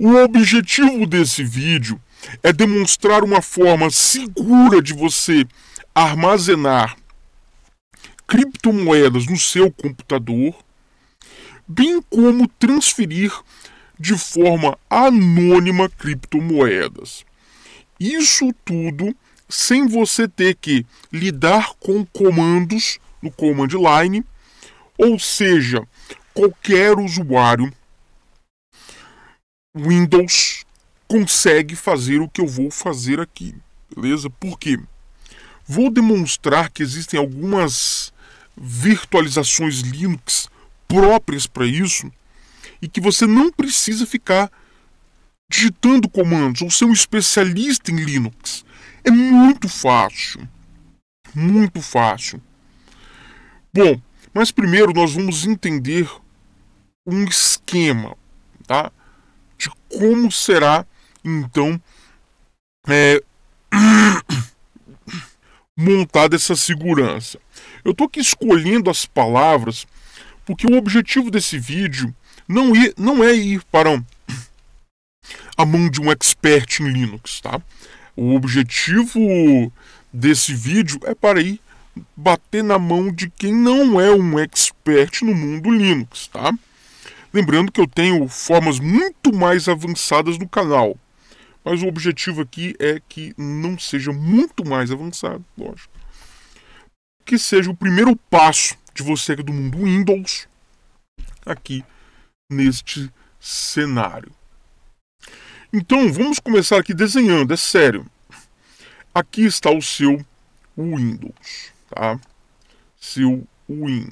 O objetivo desse vídeo é demonstrar uma forma segura de você armazenar criptomoedas no seu computador, bem como transferir de forma anônima criptomoedas. Isso tudo sem você ter que lidar com comandos no command line, ou seja, qualquer usuário Windows consegue fazer o que eu vou fazer aqui, beleza? Por quê? Vou demonstrar que existem algumas virtualizações Linux próprias para isso e que você não precisa ficar digitando comandos ou ser um especialista em Linux. É muito fácil. Muito fácil. Bom, mas primeiro nós vamos entender um esquema, tá? de como será então é, montada essa segurança. Eu estou aqui escolhendo as palavras porque o objetivo desse vídeo não, ir, não é ir para um, a mão de um expert em Linux, tá? O objetivo desse vídeo é para ir bater na mão de quem não é um expert no mundo Linux, tá? Lembrando que eu tenho formas muito mais avançadas no canal. Mas o objetivo aqui é que não seja muito mais avançado, lógico. Que seja o primeiro passo de você do mundo Windows aqui neste cenário. Então vamos começar aqui desenhando, é sério. Aqui está o seu Windows, tá? Seu Win.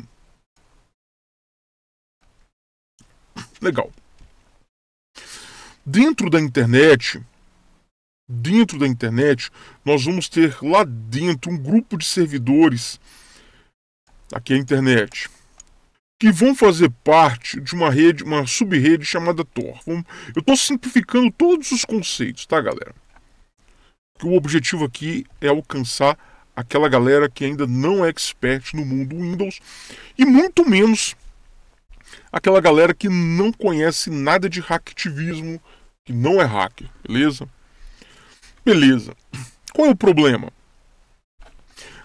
Legal. Dentro da internet, dentro da internet, nós vamos ter lá dentro um grupo de servidores, aqui é a internet, que vão fazer parte de uma rede, uma sub rede chamada Tor. Eu estou simplificando todos os conceitos, tá, galera? Porque o objetivo aqui é alcançar aquela galera que ainda não é expert no mundo Windows e muito menos aquela galera que não conhece nada de hacktivismo, que não é hacker, beleza? Beleza. Qual é o problema?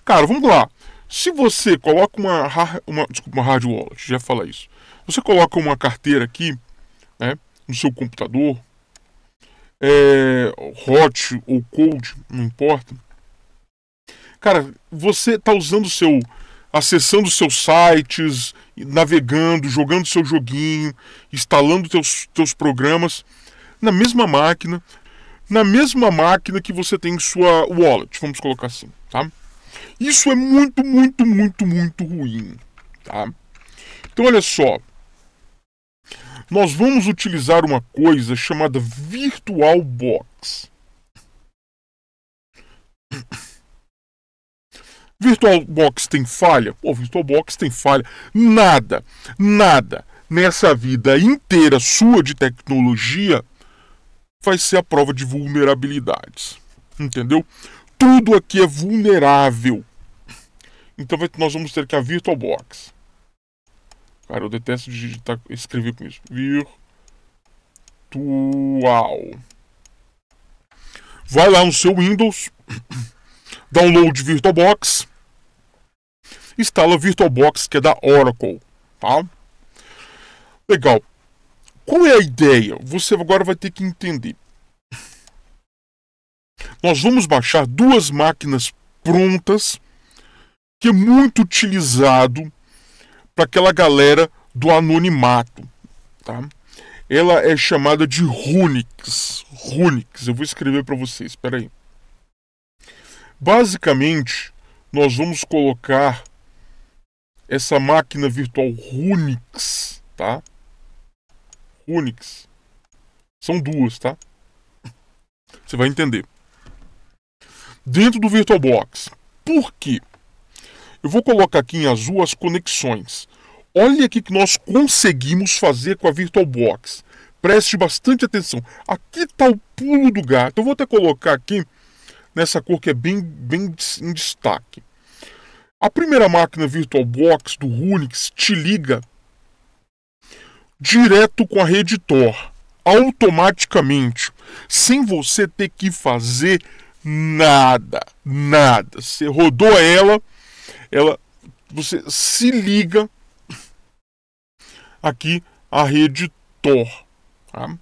Cara, vamos lá. Se você coloca uma, uma, desculpa, uma hard wallet, já fala isso. Você coloca uma carteira aqui, né, no seu computador, é, hot ou cold, não importa. Cara, você está usando o seu. acessando seus sites navegando, jogando seu joguinho, instalando teus, teus programas na mesma máquina, na mesma máquina que você tem sua wallet, vamos colocar assim, tá? Isso é muito, muito, muito, muito ruim, tá? Então olha só, nós vamos utilizar uma coisa chamada virtual box VirtualBox tem falha? Pô, VirtualBox tem falha. Nada, nada nessa vida inteira sua de tecnologia vai ser a prova de vulnerabilidades. Entendeu? Tudo aqui é vulnerável. Então nós vamos ter que a VirtualBox. Cara, eu detesto digitar, escrever com isso. Virtual. Vai lá no seu Windows, download VirtualBox instala VirtualBox, que é da Oracle, tá? Legal. Qual é a ideia? Você agora vai ter que entender. Nós vamos baixar duas máquinas prontas que é muito utilizado para aquela galera do anonimato, tá? Ela é chamada de Runix. Runix, eu vou escrever para vocês, espera aí. Basicamente, nós vamos colocar essa máquina virtual Runix, tá? Runix. São duas, tá? Você vai entender. Dentro do VirtualBox. Por quê? Eu vou colocar aqui em azul as conexões. Olha aqui que nós conseguimos fazer com a VirtualBox. Preste bastante atenção. Aqui está o pulo do gato. Eu vou até colocar aqui nessa cor que é bem, bem em destaque. A primeira máquina VirtualBox do Unix te liga direto com a rede Tor, automaticamente, sem você ter que fazer nada, nada. Você rodou ela, ela você se liga aqui à rede Tor. Tá?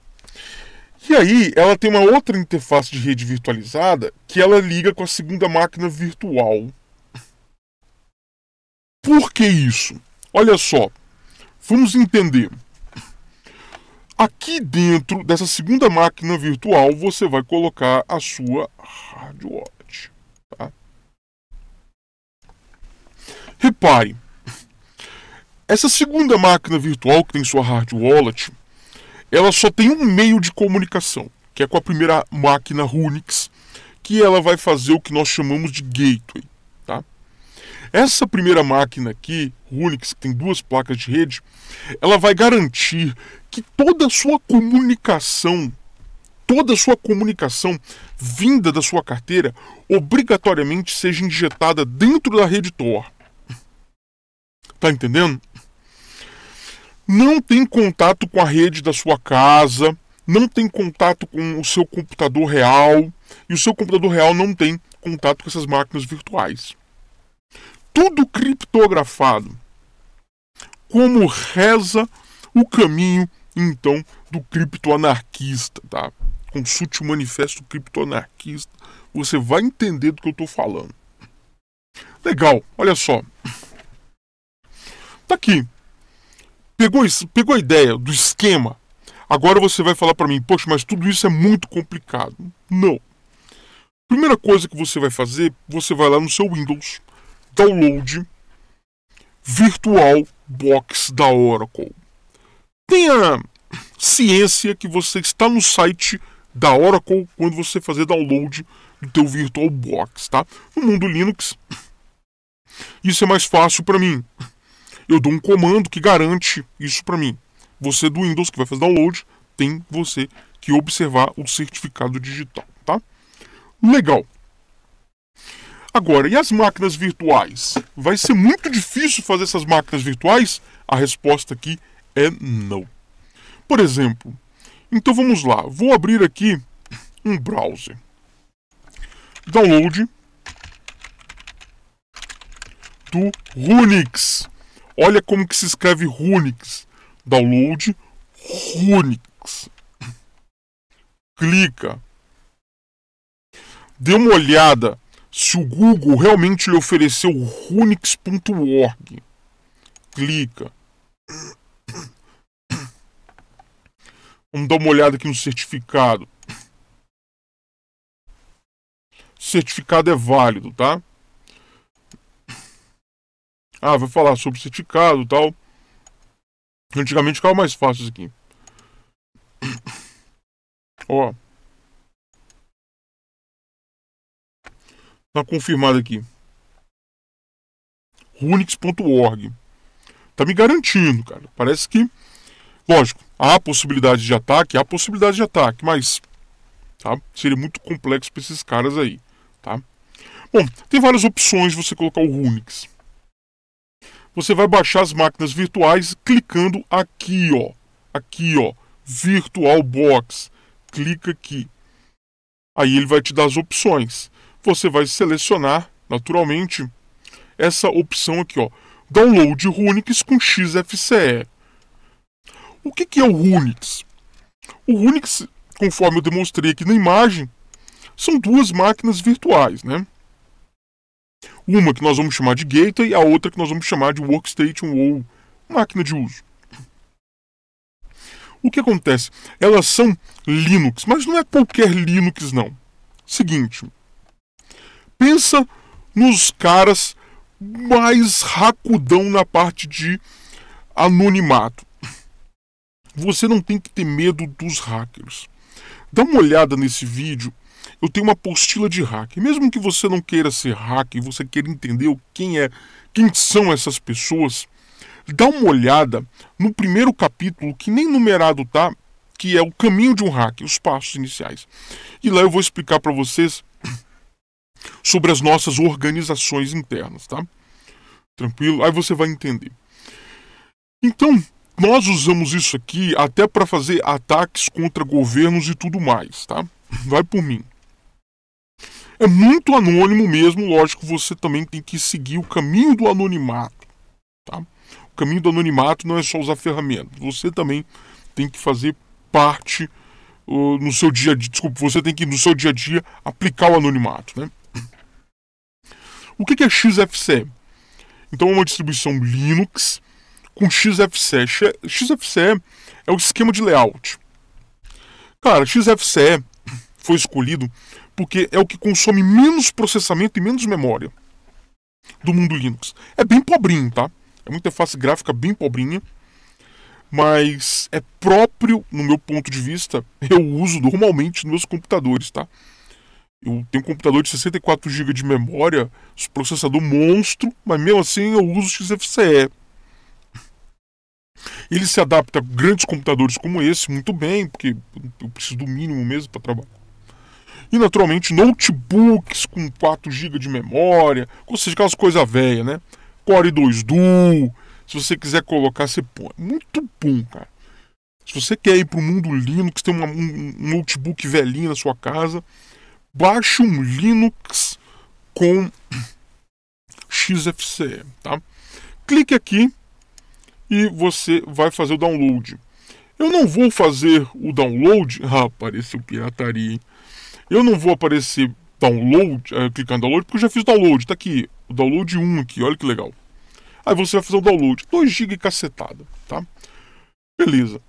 E aí ela tem uma outra interface de rede virtualizada que ela liga com a segunda máquina virtual. Por que isso? Olha só, vamos entender. Aqui dentro dessa segunda máquina virtual, você vai colocar a sua HardWatch. Tá? Repare, essa segunda máquina virtual que tem sua hard wallet, ela só tem um meio de comunicação, que é com a primeira máquina Runix, que ela vai fazer o que nós chamamos de gateway. Essa primeira máquina aqui, Unix, que tem duas placas de rede, ela vai garantir que toda a sua comunicação, toda a sua comunicação vinda da sua carteira, obrigatoriamente seja injetada dentro da rede Tor. Tá entendendo? Não tem contato com a rede da sua casa, não tem contato com o seu computador real, e o seu computador real não tem contato com essas máquinas virtuais tudo criptografado. Como reza o caminho, então, do criptoanarquista, tá? Consulte o manifesto criptoanarquista, você vai entender do que eu estou falando. Legal, olha só. Tá aqui. Pegou, isso, pegou a ideia do esquema. Agora você vai falar para mim, poxa, mas tudo isso é muito complicado. Não. Primeira coisa que você vai fazer, você vai lá no seu Windows download virtual box da Oracle. Tenha ciência que você está no site da Oracle quando você fazer download do teu virtual box, tá? No mundo Linux, isso é mais fácil para mim. Eu dou um comando que garante isso para mim. Você do Windows que vai fazer download tem você que observar o certificado digital, tá? Legal. Agora, e as máquinas virtuais? Vai ser muito difícil fazer essas máquinas virtuais? A resposta aqui é não. Por exemplo, então vamos lá, vou abrir aqui um browser. Download do Runix. Olha como que se escreve Runix. Download Runix. Clica. Dê uma olhada se o Google realmente lhe ofereceu runix.org. Clica. Vamos dar uma olhada aqui no certificado. O certificado é válido, tá? Ah, vai falar sobre certificado e tal. Antigamente ficava mais fácil isso aqui. Ó. Tá confirmado aqui. Runix.org. Tá me garantindo, cara. Parece que. Lógico, há possibilidade de ataque, há possibilidade de ataque, mas. Tá? Seria muito complexo para esses caras aí. Tá? Bom, tem várias opções você colocar o Runix. Você vai baixar as máquinas virtuais clicando aqui, ó. Aqui, ó. Virtual Box. Clica aqui. Aí ele vai te dar as opções você vai selecionar, naturalmente, essa opção aqui, ó, Download Runix com XFCE. O que, que é o Runix? O Runix, conforme eu demonstrei aqui na imagem, são duas máquinas virtuais, né? Uma que nós vamos chamar de gateway e a outra que nós vamos chamar de workstation ou máquina de uso. O que acontece? Elas são Linux, mas não é qualquer Linux não. Seguinte, pensa nos caras mais racudão na parte de anonimato. Você não tem que ter medo dos hackers. Dá uma olhada nesse vídeo. Eu tenho uma apostila de hacker. Mesmo que você não queira ser hacker, você queira entender quem é, quem são essas pessoas, dá uma olhada no primeiro capítulo que nem numerado tá, que é o caminho de um hacker, os passos iniciais. E lá eu vou explicar para vocês sobre as nossas organizações internas, tá? Tranquilo? Aí você vai entender. Então, nós usamos isso aqui até para fazer ataques contra governos e tudo mais, tá? Vai por mim. É muito anônimo mesmo, lógico, você também tem que seguir o caminho do anonimato, tá? O caminho do anonimato não é só usar ferramentas, você também tem que fazer parte uh, no seu dia a dia, desculpa, você tem que no seu dia a dia aplicar o anonimato, né? O que é XFCE? Então é uma distribuição Linux com XFCE. XFCE é o esquema de layout. Cara, XFCE foi escolhido porque é o que consome menos processamento e menos memória do mundo Linux. É bem pobrinho, tá? É uma interface gráfica bem pobrinha, mas é próprio, no meu ponto de vista, eu uso normalmente nos meus computadores, tá? Eu tenho um computador de 64 GB de memória, processador monstro, mas mesmo assim eu uso XFCE. Ele se adapta a grandes computadores como esse muito bem, porque eu preciso do mínimo mesmo para trabalhar. E naturalmente notebooks com 4 GB de memória, ou seja, aquelas coisas velhas, né? Core 2 Duo, se você quiser colocar, você põe. Muito bom, cara. Se você quer ir para o mundo Linux, tem uma, um notebook velhinho na sua casa, baixe um Linux com XFCE, tá? Clique aqui e você vai fazer o download. Eu não vou fazer o download. Ah, apareceu pirataria. Hein? Eu não vou aparecer download, é, eh, clicar em download, porque eu já fiz download. Tá aqui, o download 1 aqui, olha que legal. Aí você vai fazer o download. 2 GB cacetada, tá? Beleza.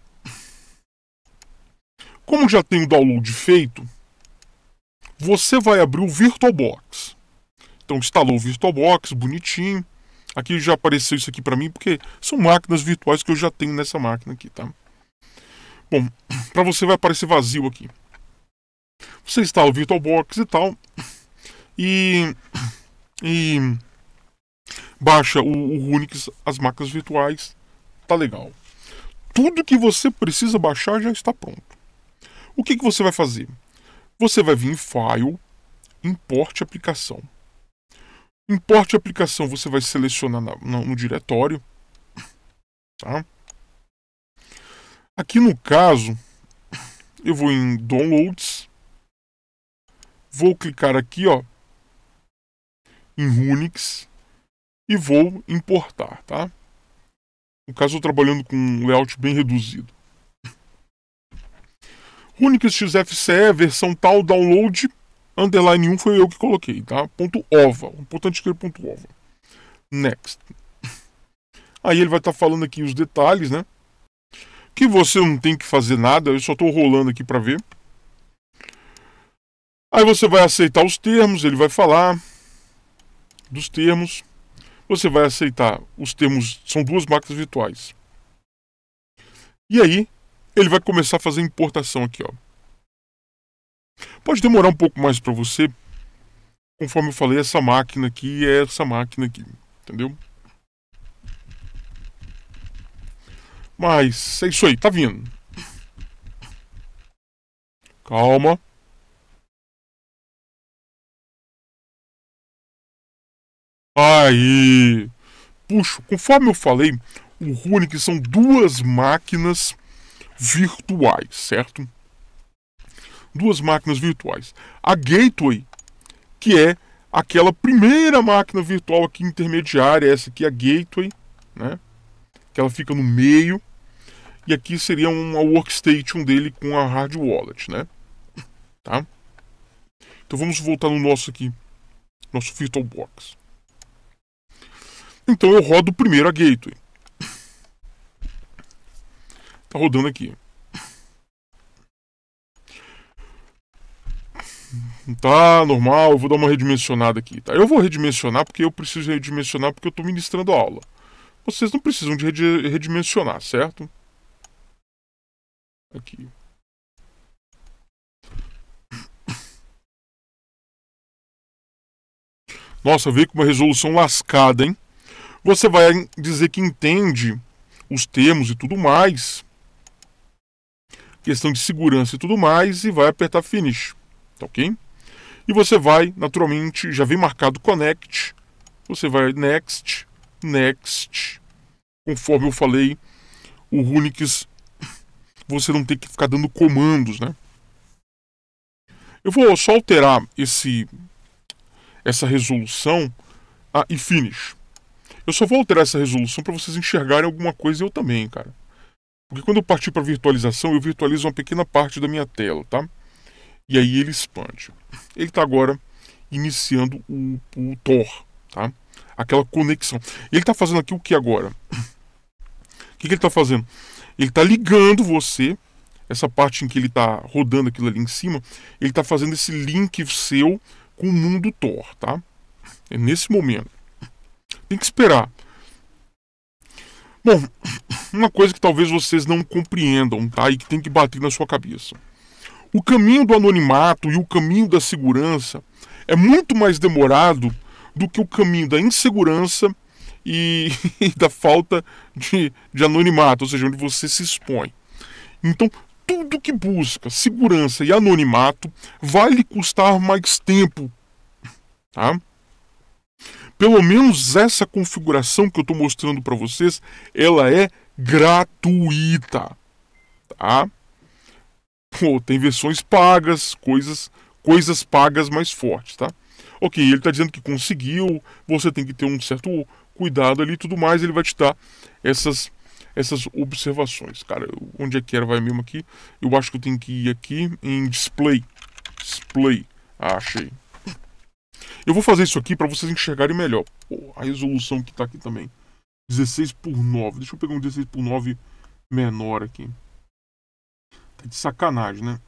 Como já tem o download feito, você vai abrir o VirtualBox. Então instalou o VirtualBox, bonitinho. Aqui já apareceu isso aqui para mim, porque são máquinas virtuais que eu já tenho nessa máquina aqui, tá? Bom, para você vai aparecer vazio aqui. Você instala o VirtualBox e tal. E, e baixa o, o Unix, as máquinas virtuais. Tá legal. Tudo que você precisa baixar já está pronto. O que, que você vai fazer? Você vai vir em File, Importe Aplicação. Importe Aplicação você vai selecionar na, no, no diretório. Tá? Aqui no caso, eu vou em Downloads. Vou clicar aqui ó, em Unix e vou importar. Tá? No caso, eu trabalhando com um layout bem reduzido. Unix XFCE, versão tal, download, underline 1 foi eu que coloquei, tá? Ponto .ova, o importante é escrever ponto .ova. Next. Aí ele vai estar tá falando aqui os detalhes, né? Que você não tem que fazer nada, eu só estou rolando aqui para ver. Aí você vai aceitar os termos, ele vai falar dos termos. Você vai aceitar os termos, são duas máquinas virtuais. E aí ele vai começar a fazer importação aqui, ó. Pode demorar um pouco mais para você, conforme eu falei, essa máquina aqui é essa máquina aqui, entendeu? Mas é isso aí, tá vindo. Calma. Aí. puxa! conforme eu falei, o Runic são duas máquinas virtuais, certo? Duas máquinas virtuais. A gateway, que é aquela primeira máquina virtual aqui intermediária, essa aqui é a gateway, né? Que ela fica no meio. E aqui seria uma workstation dele com a hard wallet, né? Tá? Então vamos voltar no nosso aqui, nosso VirtualBox. Então eu rodo primeiro a gateway. Tá rodando aqui. Tá normal, eu vou dar uma redimensionada aqui. Tá? Eu vou redimensionar porque eu preciso redimensionar porque eu estou ministrando a aula. Vocês não precisam de redimensionar, certo? Aqui. Nossa, veio com uma resolução lascada, hein? Você vai dizer que entende os termos e tudo mais, questão de segurança e tudo mais, e vai apertar finish, tá ok? E você vai, naturalmente, já vem marcado connect, você vai next, next, conforme eu falei, o Unix você não tem que ficar dando comandos, né? Eu vou só alterar esse essa resolução ah, e finish. Eu só vou alterar essa resolução para vocês enxergarem alguma coisa eu também, cara. Porque quando eu partir para virtualização, eu virtualizo uma pequena parte da minha tela, tá? E aí ele expande. Ele está agora iniciando o, o Tor, tá? Aquela conexão. Ele está fazendo aqui o que agora? O que, que ele está fazendo? Ele está ligando você, essa parte em que ele está rodando aquilo ali em cima, ele está fazendo esse link seu com o mundo Tor, tá? É nesse momento. Tem que esperar. Bom, uma coisa que talvez vocês não compreendam, tá? E que tem que bater na sua cabeça. O caminho do anonimato e o caminho da segurança é muito mais demorado do que o caminho da insegurança e, e da falta de, de anonimato, ou seja, onde você se expõe. Então, tudo que busca segurança e anonimato vai lhe custar mais tempo, tá? pelo menos essa configuração que eu estou mostrando para vocês, ela é gratuita, tá? Pô, tem versões pagas, coisas, coisas pagas mais fortes, tá? Ok, ele está dizendo que conseguiu, você tem que ter um certo cuidado ali e tudo mais, ele vai te dar essas essas observações. Cara, onde é que era? Vai mesmo aqui. Eu acho que eu tenho que ir aqui em display. Display. Ah, achei. Eu vou fazer isso aqui para vocês enxergarem melhor. Pô, a resolução que está aqui também. 16 por 9. Deixa eu pegar um 16 por 9 menor aqui. Tá de sacanagem, né?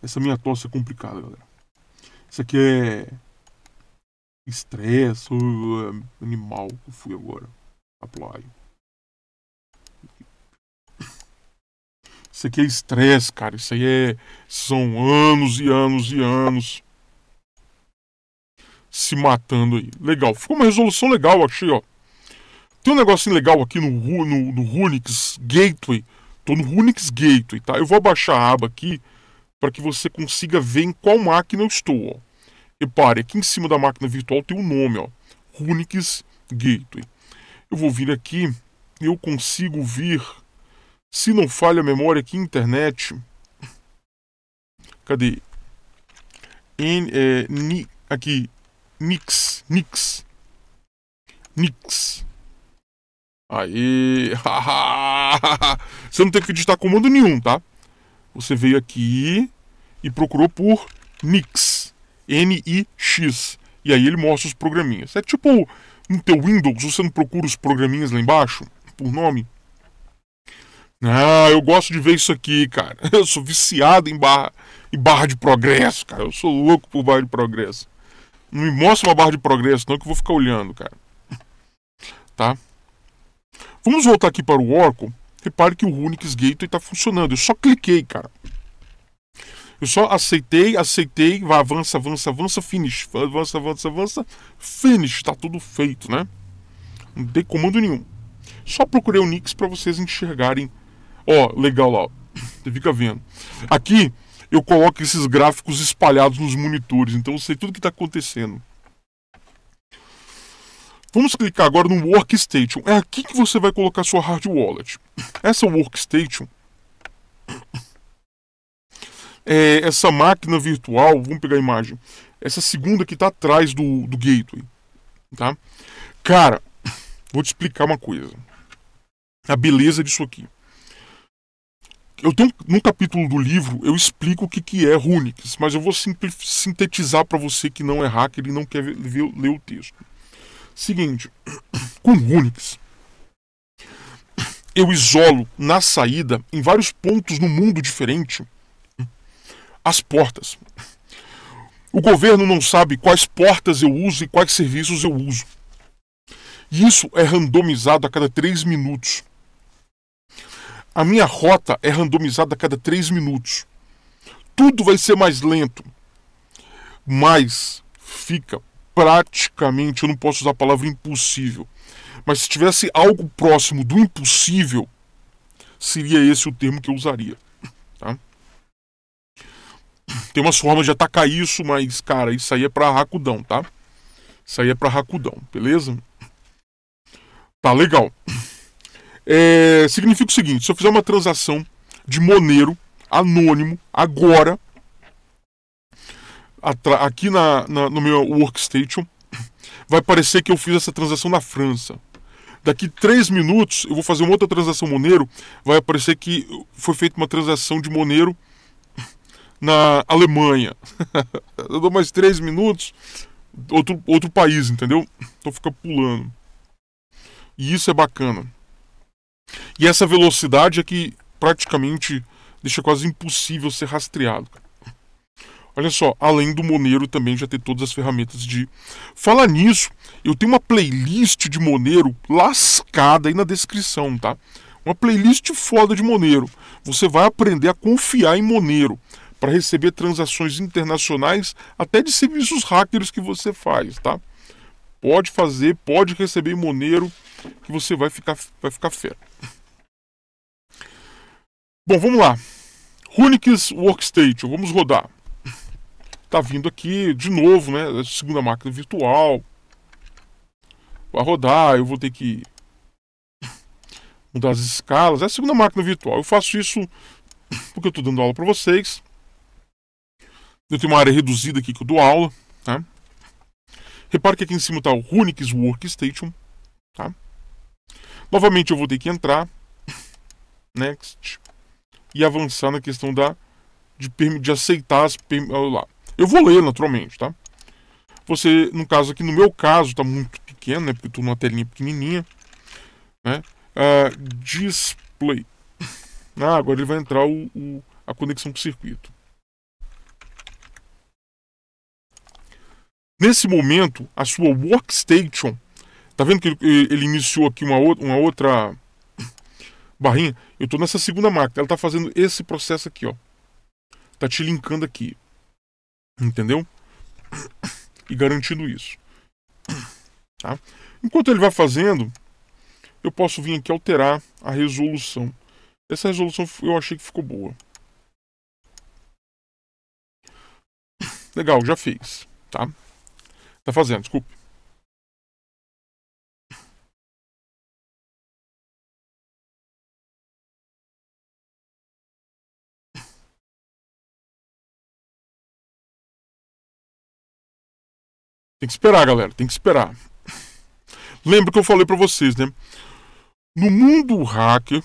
Essa minha tosse é complicada, galera. Isso aqui é estresse, é animal que eu fui agora. Apply. Isso aqui é estresse, cara. Isso aí é. São anos e anos e anos se matando aí. Legal. Ficou uma resolução legal, achei, ó. Tem um negocinho legal aqui no, no, no Runix Gateway. Tô no Runix Gateway, tá? Eu vou abaixar a aba aqui para que você consiga ver em qual máquina eu estou, ó. Repare, aqui em cima da máquina virtual tem o um nome, ó. Runix Gateway. Eu vou vir aqui eu consigo vir se não falha a memória aqui, internet. Cadê? N, é, ni, aqui. Nix. Nix. Nix. Aí. Você não teve que digitar comando nenhum, tá? Você veio aqui e procurou por Nix. N-I-X. E aí ele mostra os programinhas. É tipo no teu Windows, você não procura os programinhas lá embaixo por nome? Ah, eu gosto de ver isso aqui, cara. Eu sou viciado em barra, em barra de progresso, cara. Eu sou louco por barra de progresso. Não me mostra uma barra de progresso, não, que eu vou ficar olhando, cara. Tá? Vamos voltar aqui para o Oracle. Repare que o Unix Gator está funcionando. Eu só cliquei, cara. Eu só aceitei, aceitei, vai, avança, avança, avança, finish. Avança, avança, avança, finish. Tá tudo feito, né? Não tem comando nenhum. Só procurei o Nix para vocês enxergarem Ó, legal lá. Você fica vendo. Aqui eu coloco esses gráficos espalhados nos monitores, então eu sei tudo que está acontecendo. Vamos clicar agora no Workstation. É aqui que você vai colocar sua hard wallet. Essa Workstation, é, essa máquina virtual, vamos pegar a imagem, essa segunda que está atrás do, do gateway, tá? Cara, vou te explicar uma coisa. A beleza disso aqui eu tenho num capítulo do livro eu explico o que, que é Runix, mas eu vou sintetizar para você que não é hacker e não quer ver, ver, ler o texto. Seguinte, com Runix eu isolo na saída em vários pontos no mundo diferente as portas. O governo não sabe quais portas eu uso e quais serviços eu uso. Isso é randomizado a cada três minutos. A minha rota é randomizada a cada 3 minutos. Tudo vai ser mais lento. Mas fica praticamente, eu não posso usar a palavra impossível, mas se tivesse algo próximo do impossível, seria esse o termo que eu usaria. Tá? Tem umas formas de atacar isso, mas, cara, isso aí é pra racudão, tá? Isso aí é pra racudão, beleza? Tá legal é, significa o seguinte: se eu fizer uma transação de Monero anônimo agora, aqui na, na, no meu workstation, vai parecer que eu fiz essa transação na França. Daqui três minutos eu vou fazer uma outra transação Monero, vai aparecer que foi feita uma transação de Monero na Alemanha. eu dou mais três minutos, outro, outro país, entendeu? Então fica pulando. E isso é bacana. E essa velocidade é que praticamente deixa quase impossível ser rastreado. Olha só, além do Monero também já ter todas as ferramentas de. Falar nisso, eu tenho uma playlist de Monero lascada aí na descrição, tá? Uma playlist foda de Monero. Você vai aprender a confiar em Monero para receber transações internacionais, até de serviços hackers que você faz, tá? Pode fazer, pode receber Monero que você vai ficar, vai ficar fera. Bom, vamos lá. Runix Workstation, vamos rodar. Tá vindo aqui de novo, né? Segunda máquina virtual. Vai rodar, eu vou ter que mudar as escalas. É a segunda máquina virtual. Eu faço isso porque eu estou dando aula para vocês. Eu tenho uma área reduzida aqui que eu dou aula. Tá? Repare que aqui em cima está o Runix Workstation. Tá? Novamente eu vou ter que entrar. Next. E avançar na questão da de, de aceitar as lá. Eu vou ler naturalmente, tá? Você, no caso aqui, no meu caso, tá muito pequeno, né? Porque eu tô numa telinha pequenininha, né? Uh, display. Ah, agora ele vai entrar o, o a conexão com o circuito. Nesse momento, a sua workstation Tá vendo que ele iniciou aqui uma, uma outra barrinha? Eu estou nessa segunda máquina. Ela está fazendo esse processo aqui, ó. Tá te linkando aqui. Entendeu? E garantindo isso. Tá? Enquanto ele vai fazendo, eu posso vir aqui alterar a resolução. Essa resolução eu achei que ficou boa. Legal, já fez, tá? Tá fazendo, desculpe. Tem que esperar, galera, tem que esperar. Lembra que eu falei para vocês, né? No mundo hacker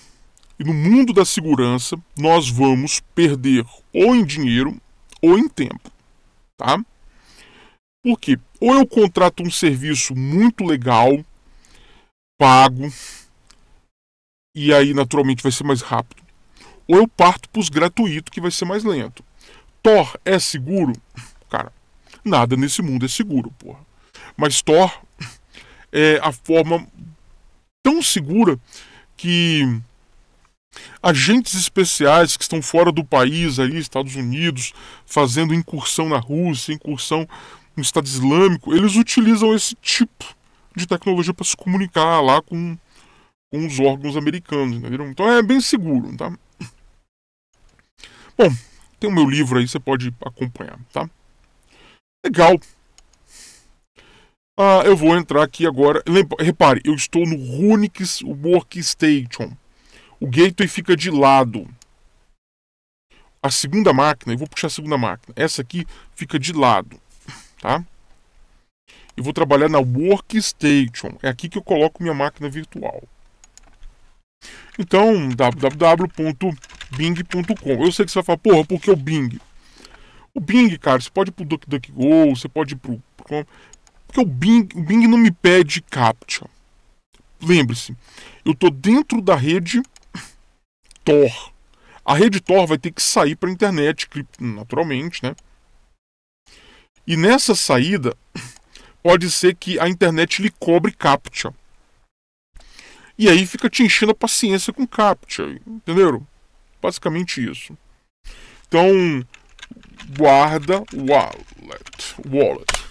e no mundo da segurança, nós vamos perder ou em dinheiro ou em tempo, tá? Porque ou eu contrato um serviço muito legal, pago, e aí naturalmente vai ser mais rápido, ou eu parto para os gratuitos, que vai ser mais lento. Tor é seguro? Nada nesse mundo é seguro, porra. Mas Thor é a forma tão segura que agentes especiais que estão fora do país, aí, Estados Unidos, fazendo incursão na Rússia, incursão no Estado Islâmico, eles utilizam esse tipo de tecnologia para se comunicar lá com, com os órgãos americanos, entendeu? Então é bem seguro, tá? Bom, tem o meu livro aí, você pode acompanhar, tá? Legal. Ah, eu vou entrar aqui agora. repare, eu estou no Runix Workstation. O gateway fica de lado. A segunda máquina, eu vou puxar a segunda máquina. Essa aqui fica de lado, tá? Eu vou trabalhar na Workstation. É aqui que eu coloco minha máquina virtual. Então, www.bing.com. Eu sei que você vai falar, porra, por que o Bing? O Bing, cara, você pode ir pro DuckDuckGo, você pode ir pro, pro... Porque o Bing, o Bing não me pede CAPTCHA. Lembre-se, eu tô dentro da rede Tor. A rede Tor vai ter que sair para a internet, naturalmente, né? E nessa saída, pode ser que a internet lhe cobre CAPTCHA. E aí fica te enchendo a paciência com CAPTCHA, entenderam? Basicamente isso. Então, guarda wallet. Wallet.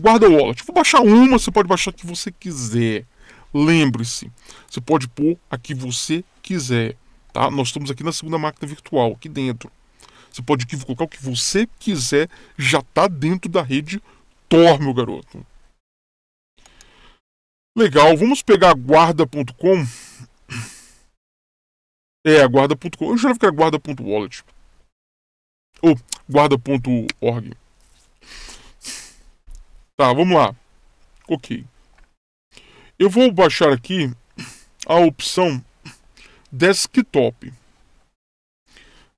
Guarda wallet. Vou baixar uma, você pode baixar que você quiser. Lembre-se, você pode pôr a que você quiser. Tá? Nós estamos aqui na segunda máquina virtual, aqui dentro. Você pode colocar o que você quiser, já está dentro da rede Tor, meu garoto. Legal, vamos pegar guarda.com. É, guarda.com. Eu já que era guarda.wallet ou guarda.org. Tá, vamos lá. Ok. Eu vou baixar aqui a opção desktop.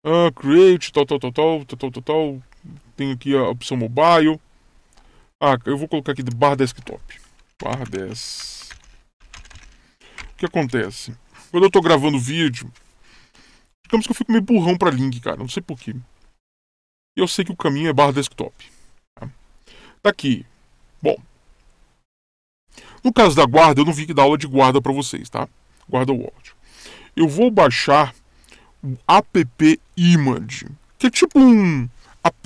Uh, create, tal, tal, tal, tal, tal, tal, tal, Tem aqui a opção mobile. Ah, eu vou colocar aqui de bar desktop. Bar des. O que acontece? Quando eu tô gravando vídeo, digamos que eu fico meio burrão para link, cara. Não sei porquê. E eu sei que o caminho é barra desktop. Tá? tá aqui. Bom. No caso da guarda, eu não vi que dá aula de guarda para vocês, tá? Guarda o áudio. Eu vou baixar o app Image, que é tipo um,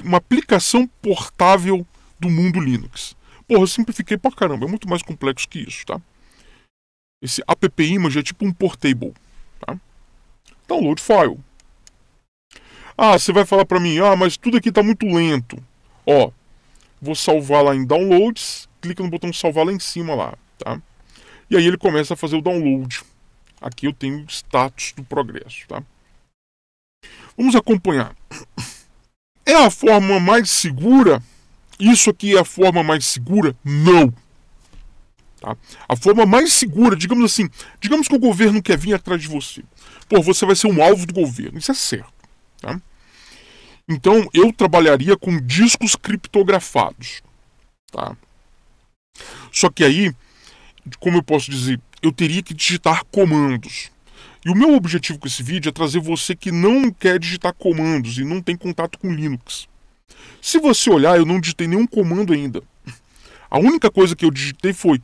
uma aplicação portável do mundo Linux. Porra, eu simplifiquei pra caramba, é muito mais complexo que isso, tá? Esse app image é tipo um portable, tá? Download file. Ah, você vai falar para mim, ah, mas tudo aqui está muito lento. Ó, vou salvar lá em downloads, clica no botão salvar lá em cima lá, tá? E aí ele começa a fazer o download. Aqui eu tenho o status do progresso, tá? Vamos acompanhar. É a forma mais segura? Isso aqui é a forma mais segura? Não. Tá? A forma mais segura, digamos assim, digamos que o governo quer vir atrás de você. Pô, você vai ser um alvo do governo, isso é certo. Tá? Então eu trabalharia com discos criptografados. Tá? Só que aí, como eu posso dizer, eu teria que digitar comandos. E o meu objetivo com esse vídeo é trazer você que não quer digitar comandos e não tem contato com Linux. Se você olhar, eu não digitei nenhum comando ainda. A única coisa que eu digitei foi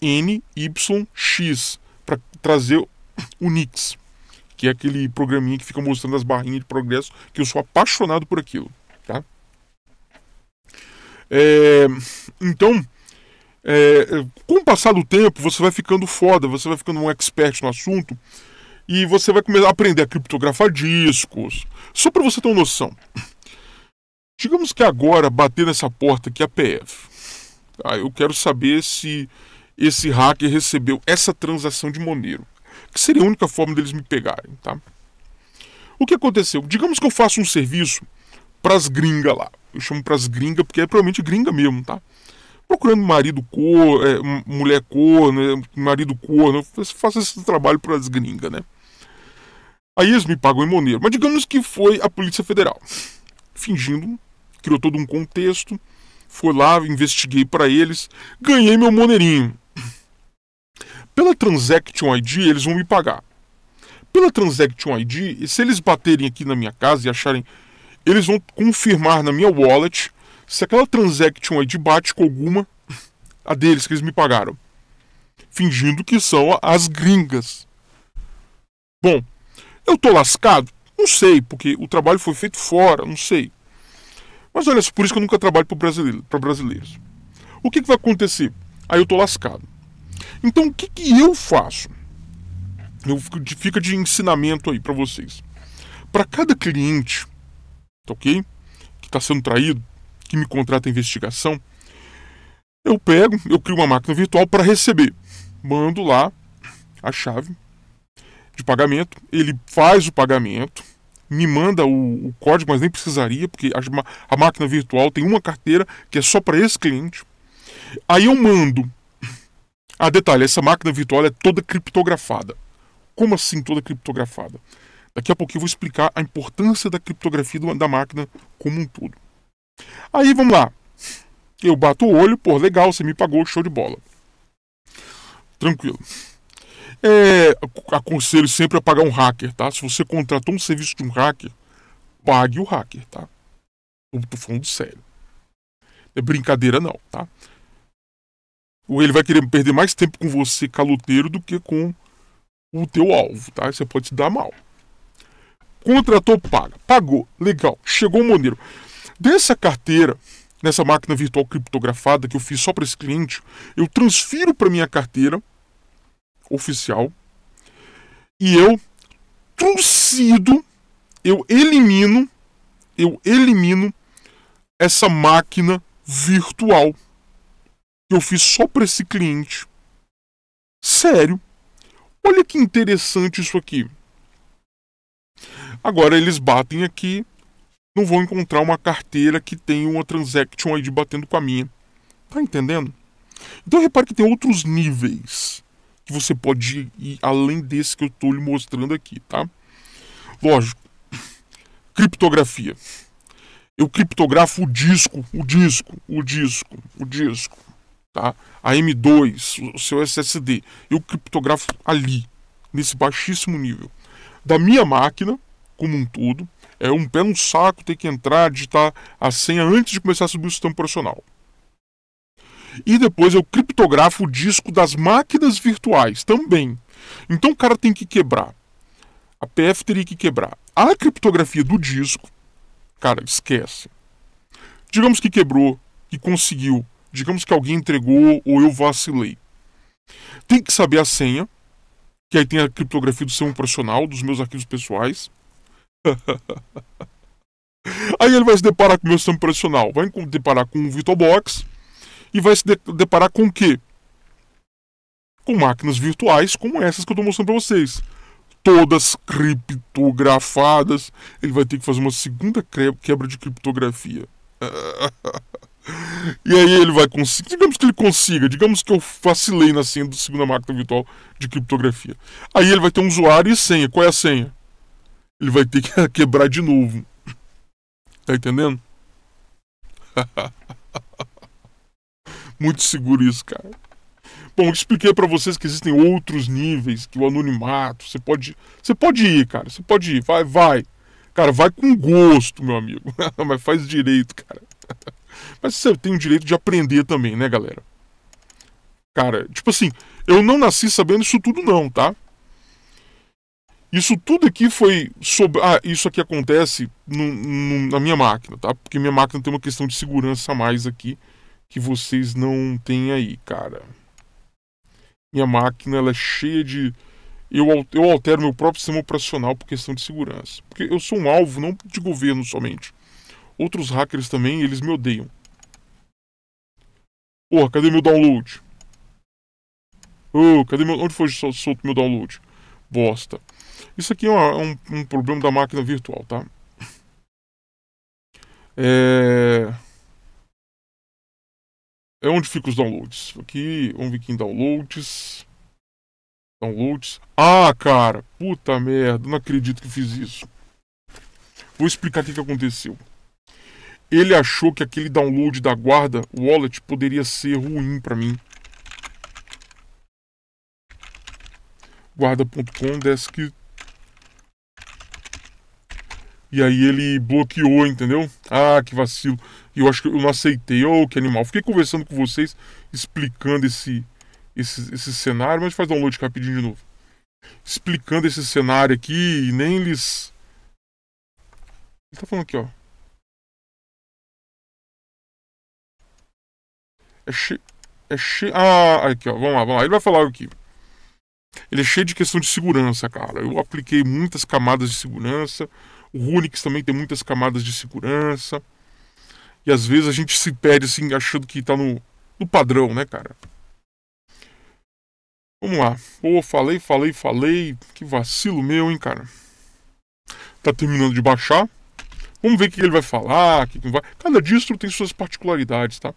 NYX para trazer o Nix que é aquele programinha que fica mostrando as barrinhas de progresso, que eu sou apaixonado por aquilo, tá? É, então, é, com o passar do tempo, você vai ficando foda, você vai ficando um expert no assunto e você vai começar a aprender a criptografar discos. Só para você ter uma noção. Digamos que agora bater nessa porta aqui é a PF. Tá? Ah, eu quero saber se esse hacker recebeu essa transação de Monero que seria a única forma deles me pegarem, tá? O que aconteceu? Digamos que eu faço um serviço pras gringas lá. Eu chamo pras gringas porque é provavelmente gringa mesmo, tá? Procurando marido cor, é, mulher cor, né? marido cor, né? eu faço esse trabalho pras gringas, né? Aí eles me pagam em Moneiro. Mas digamos que foi a Polícia Federal. Fingindo, criou todo um contexto. Foi lá, investiguei para eles, ganhei meu Moneirinho. Pela Transaction ID, eles vão me pagar. Pela Transaction ID, se eles baterem aqui na minha casa e acharem, eles vão confirmar na minha wallet se aquela Transaction ID bate com alguma a deles que eles me pagaram, fingindo que são as gringas. Bom, eu tô lascado? Não sei, porque o trabalho foi feito fora, não sei. Mas olha, por isso que eu nunca trabalho para brasileiro, brasileiros. O que, que vai acontecer? Aí eu tô lascado. Então o que, que eu faço? Eu fico de, fica de ensinamento aí para vocês. Para cada cliente, tá ok? Que está sendo traído, que me contrata a investigação, eu pego, eu crio uma máquina virtual para receber. Mando lá a chave de pagamento, ele faz o pagamento, me manda o, o código, mas nem precisaria, porque a, a máquina virtual tem uma carteira que é só para esse cliente. Aí eu mando ah, detalhe, essa máquina virtual é toda criptografada. Como assim toda criptografada? Daqui a pouco eu vou explicar a importância da criptografia da máquina como um todo. Aí vamos lá. Eu bato o olho, pô, legal, você me pagou, show de bola. Tranquilo. É, aconselho sempre a pagar um hacker, tá? Se você contratou um serviço de um hacker, pague o hacker, tá? Eu tô falando sério. É brincadeira não, tá? ele vai querer perder mais tempo com você, caloteiro, do que com o teu alvo, tá? Você pode se dar mal. Contratou, paga. Pagou. Legal. Chegou o Monero. Dessa carteira, nessa máquina virtual criptografada que eu fiz só para esse cliente, eu transfiro para minha carteira oficial e eu trucido, eu elimino, eu elimino essa máquina virtual eu fiz só para esse cliente. Sério. Olha que interessante isso aqui. Agora eles batem aqui, não vão encontrar uma carteira que tem uma transaction ID batendo com a minha. Tá entendendo? Então repare que tem outros níveis que você pode ir além desse que eu estou lhe mostrando aqui, tá? Lógico. Criptografia. Eu criptografo o disco, o disco, o disco, o disco tá? a M2, o seu SSD. Eu criptografo ali, nesse baixíssimo nível. Da minha máquina, como um todo, é um pé no saco ter que entrar, digitar a senha antes de começar a subir o sistema operacional. E depois eu é criptografo o disco das máquinas virtuais também. Então o cara tem que quebrar. A PF teria que quebrar. A criptografia do disco, cara, esquece. Digamos que quebrou, que conseguiu Digamos que alguém entregou ou eu vacilei. Tem que saber a senha, que aí tem a criptografia do seu profissional, dos meus arquivos pessoais. aí ele vai se deparar com o meu sistema profissional, vai se deparar com o VirtualBox e vai se deparar com o quê? Com máquinas virtuais como essas que eu estou mostrando para vocês. Todas criptografadas. Ele vai ter que fazer uma segunda quebra de criptografia. E aí ele vai conseguir, digamos que ele consiga, digamos que eu facilei na senha da segunda máquina virtual de criptografia. Aí ele vai ter um usuário e senha. Qual é a senha? Ele vai ter que quebrar de novo. Tá entendendo? Muito seguro isso, cara. Bom, eu expliquei para vocês que existem outros níveis, que o anonimato, você pode, você pode ir, cara, você pode ir, vai, vai. Cara, vai com gosto, meu amigo. Mas faz direito, cara. Mas você tem o direito de aprender também, né, galera? Cara, tipo assim, eu não nasci sabendo isso tudo, não, tá? Isso tudo aqui foi sobre. Ah, isso aqui acontece no, no, na minha máquina, tá? Porque minha máquina tem uma questão de segurança a mais aqui que vocês não têm aí, cara. Minha máquina ela é cheia de. Eu, eu altero meu próprio sistema operacional por questão de segurança. Porque eu sou um alvo não de governo somente. Outros hackers também, eles me odeiam. Porra, cadê meu download? Oh, cadê meu... Onde foi solto meu download? Bosta. Isso aqui é, uma, um, um, problema da máquina virtual, tá? É... É onde ficam os downloads. Aqui, vamos ver aqui em downloads. Downloads. Ah, cara! Puta merda, não acredito que fiz isso. Vou explicar o que aconteceu. Ele achou que aquele download da guarda wallet poderia ser ruim para mim. guarda.com desk e aí ele bloqueou, entendeu? Ah, que vacilo. E eu acho que eu não aceitei. Oh, que animal. Fiquei conversando com vocês, explicando esse, esse, esse cenário. Mas faz download rapidinho de novo. Explicando esse cenário aqui. E nem eles. Ele tá falando aqui, ó. É cheio. É cheio. Ah, aqui, ó. Vamos lá, vamos lá. Ele vai falar aqui. Ele é cheio de questão de segurança, cara. Eu apliquei muitas camadas de segurança. O Runix também tem muitas camadas de segurança. E às vezes a gente se perde assim, achando que tá no, no padrão, né, cara? Vamos lá. Pô, falei, falei, falei. Que vacilo meu, hein, cara. Tá terminando de baixar. Vamos ver o que ele vai falar. Que que vai... Cada distro tem suas particularidades, tá?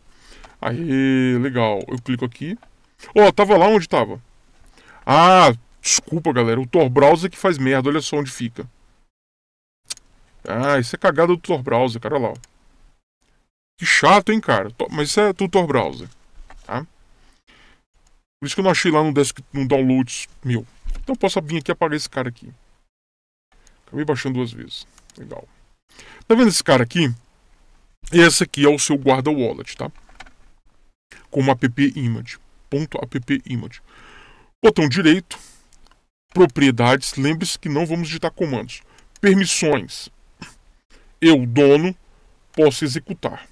Aí, legal. Eu clico aqui. Ó, oh, tava lá onde tava. Ah, desculpa, galera. O Tor Browser que faz merda. Olha só onde fica. Ah, isso é cagada do Tor Browser, cara. Olha lá. Que chato, hein, cara. Mas isso é do Tor Browser. Tá? Por isso que eu não achei lá no, desk, no downloads meu. Então eu posso vir aqui e apagar esse cara aqui. Acabei baixando duas vezes. Legal. Tá vendo esse cara aqui? Esse aqui é o seu guarda-wallet, tá? como appimage. Ponto appimage. Botão direito, propriedades, lembre-se que não vamos digitar comandos. Permissões. Eu, dono, posso executar.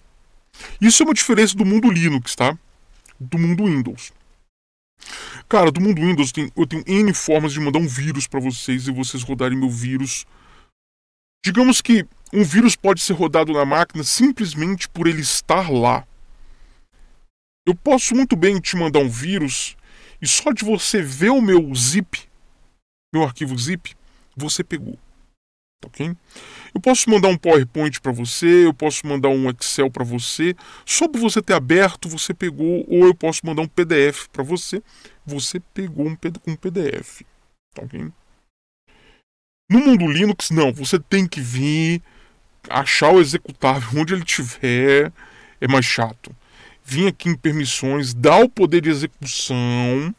Isso é uma diferença do mundo Linux, tá? Do mundo Windows. Cara, do mundo Windows tem, eu tenho N formas de mandar um vírus para vocês e vocês rodarem meu vírus. Digamos que um vírus pode ser rodado na máquina simplesmente por ele estar lá. Eu posso muito bem te mandar um vírus e só de você ver o meu zip, meu arquivo zip, você pegou. Tá ok? Eu posso mandar um PowerPoint para você, eu posso mandar um Excel para você, só por você ter aberto, você pegou, ou eu posso mandar um PDF para você, você pegou um PDF. Tá ok? No mundo Linux, não, você tem que vir achar o executável onde ele tiver, é mais chato vir aqui em permissões, dar o poder de execução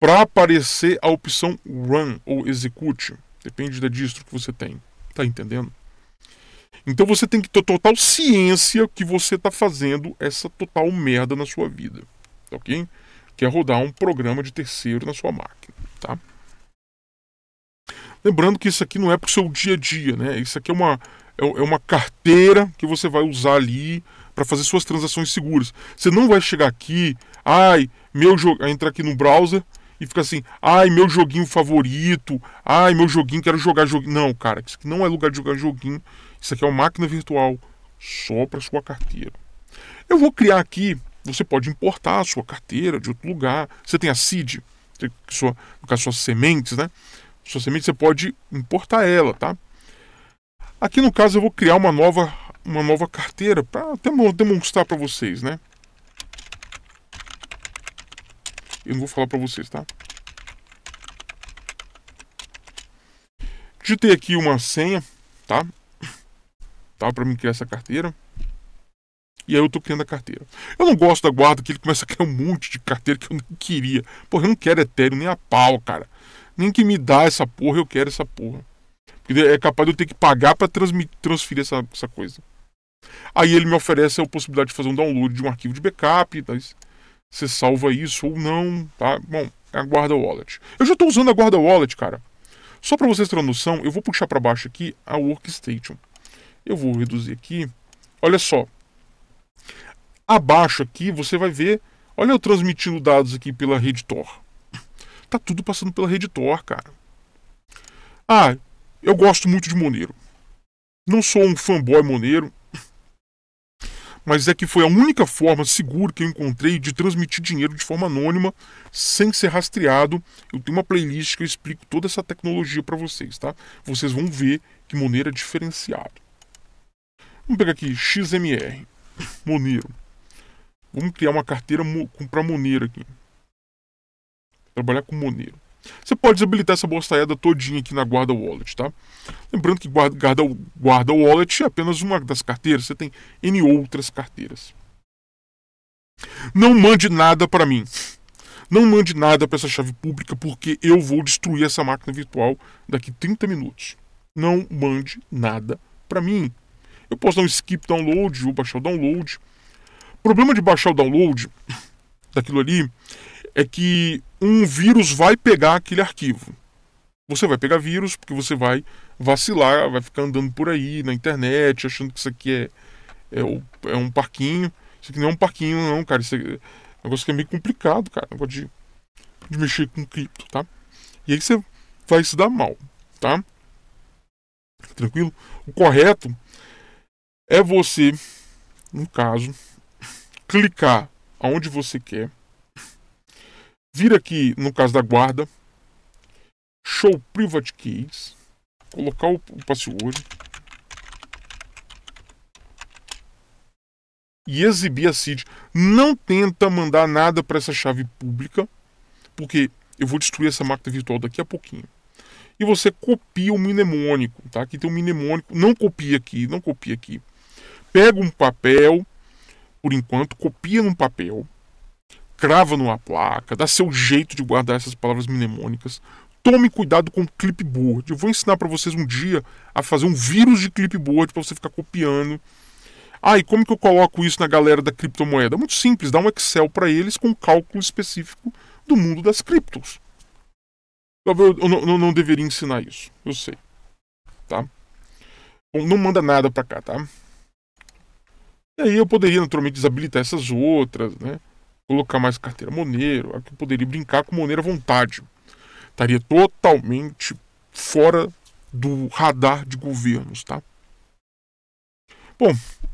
para aparecer a opção Run ou Execute. Depende da distro que você tem. Tá entendendo? Então você tem que ter total ciência que você está fazendo essa total merda na sua vida. Tá ok? Que é rodar um programa de terceiro na sua máquina. Tá? Lembrando que isso aqui não é para o seu dia a dia, né? Isso aqui é uma, é, é uma carteira que você vai usar ali para fazer suas transações seguras. Você não vai chegar aqui, ai, meu jogo, entrar aqui no browser e ficar assim, ai, meu joguinho favorito, ai, meu joguinho, quero jogar joguinho. Não, cara, isso aqui não é lugar de jogar joguinho. Isso aqui é uma máquina virtual só para sua carteira. Eu vou criar aqui, você pode importar a sua carteira de outro lugar. Você tem a seed, sua, no caso suas sementes, né? Sua semente você pode importar ela, tá? Aqui no caso eu vou criar uma nova uma nova carteira para até demonstrar para vocês, né? Eu não vou falar para vocês, tá? Digitei aqui uma senha, tá? Tá para mim criar essa carteira. E aí eu tô criando a carteira. Eu não gosto da guarda que ele começa a criar um monte de carteira que eu não queria. Porra, eu não quero Ethereum nem a pau, cara. Nem que me dá essa porra, eu quero essa porra. Porque é capaz de eu ter que pagar para transferir essa, essa coisa. Aí ele me oferece a possibilidade de fazer um download de um arquivo de backup, tá? você salva isso ou não, tá? Bom, é a guarda wallet. Eu já estou usando a guarda wallet, cara. Só para vocês terem noção, eu vou puxar para baixo aqui a workstation. Eu vou reduzir aqui. Olha só. Abaixo aqui você vai ver, olha eu transmitindo dados aqui pela rede Tor. tá tudo passando pela rede Tor, cara. Ah, eu gosto muito de Monero. Não sou um fanboy Monero, mas é que foi a única forma segura que eu encontrei de transmitir dinheiro de forma anônima, sem ser rastreado. Eu tenho uma playlist que eu explico toda essa tecnologia para vocês, tá? Vocês vão ver que Monero é diferenciado. Vamos pegar aqui XMR, Monero. Vamos criar uma carteira para Monero aqui. Trabalhar com Monero. Você pode desabilitar essa bosta todinha aqui na guarda wallet, tá? Lembrando que guarda, guarda, guarda wallet é apenas uma das carteiras, você tem N outras carteiras. Não mande nada para mim. Não mande nada para essa chave pública porque eu vou destruir essa máquina virtual daqui 30 minutos. Não mande nada para mim. Eu posso dar um skip download ou baixar o download. O problema de baixar o download daquilo ali é que um vírus vai pegar aquele arquivo. Você vai pegar vírus porque você vai vacilar, vai ficar andando por aí na internet, achando que isso aqui é, é, é um parquinho. Isso aqui não é um parquinho, não, cara. Isso é um negócio que é meio complicado, cara. Não pode mexer com cripto, tá? E aí você vai se dar mal, tá? Tranquilo? O correto é você, no caso, clicar aonde você quer vir aqui no caso da guarda, show private keys, colocar o, o password e exibir a seed. Não tenta mandar nada para essa chave pública, porque eu vou destruir essa máquina virtual daqui a pouquinho. E você copia o mnemônico, tá? Aqui tem um mnemônico, não copia aqui, não copia aqui. Pega um papel, por enquanto, copia num papel crava numa placa, dá seu jeito de guardar essas palavras mnemônicas. Tome cuidado com clipboard. Eu vou ensinar para vocês um dia a fazer um vírus de clipboard para você ficar copiando. Ah, e como que eu coloco isso na galera da criptomoeda? Muito simples, dá um Excel para eles com um cálculo específico do mundo das criptos. Eu, eu, eu, eu, não deveria ensinar isso, eu sei. Tá? Bom, não manda nada para cá, tá? E aí eu poderia naturalmente desabilitar essas outras, né? colocar mais carteira Monero, aqui eu poderia brincar com Monero à vontade. Estaria totalmente fora do radar de governos, tá? Bom,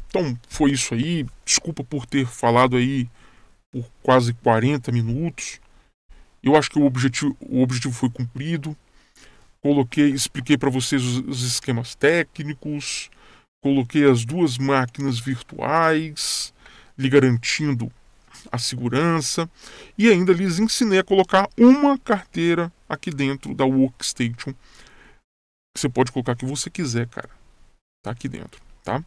então foi isso aí. Desculpa por ter falado aí por quase 40 minutos. Eu acho que o objetivo, o objetivo foi cumprido. Coloquei, expliquei para vocês os, os esquemas técnicos, coloquei as duas máquinas virtuais, lhe garantindo a segurança e ainda lhes ensinei a colocar uma carteira aqui dentro da workstation. Você pode colocar o que você quiser, cara. Tá aqui dentro, tá?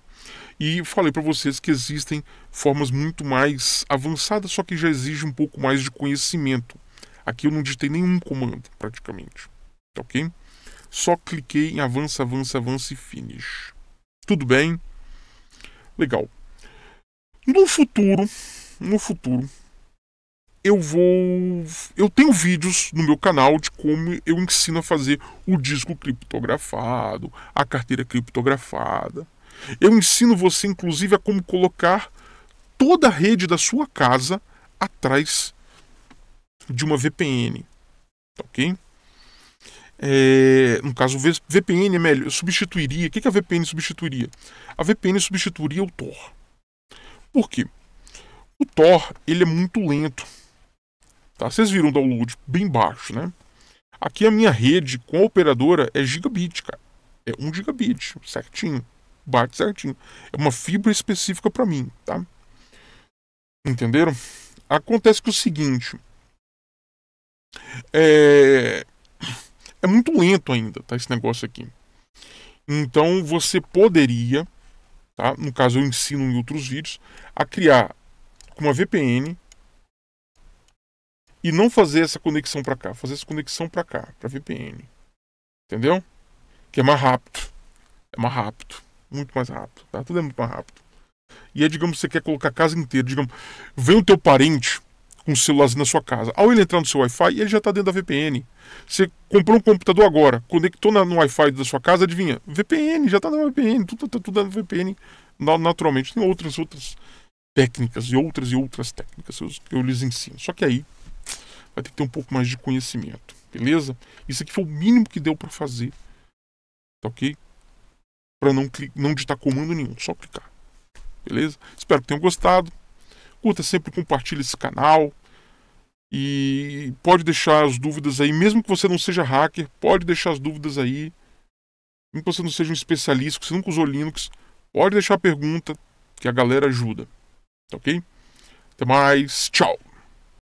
E falei para vocês que existem formas muito mais avançadas, só que já exige um pouco mais de conhecimento. Aqui eu não digitei nenhum comando, praticamente. Tá ok? Só cliquei em avança, avança, avança e finish. Tudo bem? Legal. No futuro, no futuro, eu vou. Eu tenho vídeos no meu canal de como eu ensino a fazer o disco criptografado, a carteira criptografada. Eu ensino você, inclusive, a como colocar toda a rede da sua casa atrás de uma VPN. Tá ok? É, no caso, VPN melhor, substituiria. O que, que a VPN substituiria? A VPN substituiria o Tor. Por quê? O Thor, ele é muito lento. Tá? Vocês viram o download bem baixo, né? Aqui a minha rede com a operadora é gigabit, cara. É 1 gigabit, certinho. Bate certinho. É uma fibra específica para mim, tá? Entenderam? Acontece que é o seguinte... É... É muito lento ainda, tá? Esse negócio aqui. Então você poderia, tá? no caso eu ensino em outros vídeos, a criar com uma VPN e não fazer essa conexão para cá, fazer essa conexão para cá, para VPN. Entendeu? Que é mais rápido. É mais rápido, muito mais rápido, tá? Tudo é muito mais rápido. E é, digamos, você quer colocar a casa inteira, digamos, vem o teu parente com o celularzinho na sua casa. Ao ele entrar no seu Wi-Fi, ele já está dentro da VPN. Você comprou um computador agora, conectou na, no Wi-Fi da sua casa, adivinha? VPN, já está na VPN, tudo está tá tudo na VPN naturalmente. Tem outras, outras técnicas e outras e outras técnicas que eu, eu lhes ensino. Só que aí vai ter que ter um pouco mais de conhecimento, beleza? Isso aqui foi o mínimo que deu para fazer, tá ok? Para não, não digitar comando nenhum, só clicar, beleza? Espero que tenham gostado. Curta sempre, compartilhe esse canal. E pode deixar as dúvidas aí, mesmo que você não seja hacker, pode deixar as dúvidas aí. Mesmo que você não seja um especialista, que você nunca usou Linux, pode deixar a pergunta, que a galera ajuda ok? Até mais. Tchau.